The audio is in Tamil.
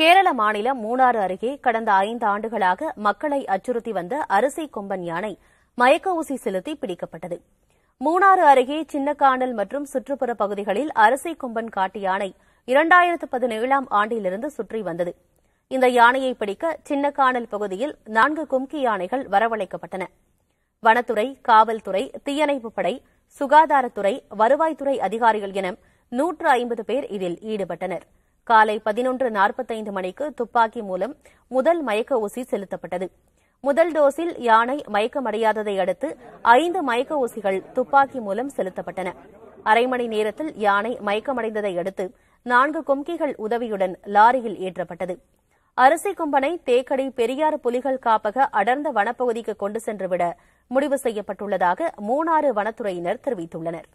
கேரள மாநிலம் மூணாறு அருகே கடந்த ஐந்து ஆண்டுகளாக மக்களை அச்சுறுத்தி வந்த அரிசி கொம்பன் யானை மயக்க ஊசி செலுத்தி பிடிக்கப்பட்டது மூணாறு அருகே சின்னக்கானல் மற்றும் சுற்றுப்புற பகுதிகளில் அரிசி கொம்பன் காட்டு யானை இரண்டாயிரத்து பதினேழாம் ஆண்டிலிருந்து சுற்றி வந்தது இந்த யானையை பிடிக்க சின்னக்கானல் பகுதியில் நான்கு கும்கி யானைகள் வரவழைக்கப்பட்டன வனத்துறை காவல்துறை தீயணைப்பு படை சுகாதாரத்துறை வருவாய்த்துறை அதிகாரிகள் என நூற்று ஐம்பது பேர் இதில் ஈடுபட்டனா் காலை பதினொன்று நாற்பத்தைந்து மணிக்கு துப்பாக்கி மூலம் முதல் மயக்க ஊசி செலுத்தப்பட்டது முதல் டோஸில் யானை மயக்கமடையாததை அடுத்து ஐந்து மயக்க ஊசிகள் துப்பாக்கி மூலம் செலுத்தப்பட்டன அரை மணி நேரத்தில் யானை மயக்கமடைந்ததை அடுத்து நான்கு கொம்கிகள் உதவியுடன் லாரியில் ஏற்றப்பட்டது அரிசி கும்பனை தேக்கடி பெரியார் புலிகள் காப்பக அடர்ந்த வனப்பகுதிக்கு கொண்டு சென்றுவிட முடிவு செய்யப்பட்டுள்ளதாக மூணாறு வனத்துறையினர் தெரிவித்துள்ளனர்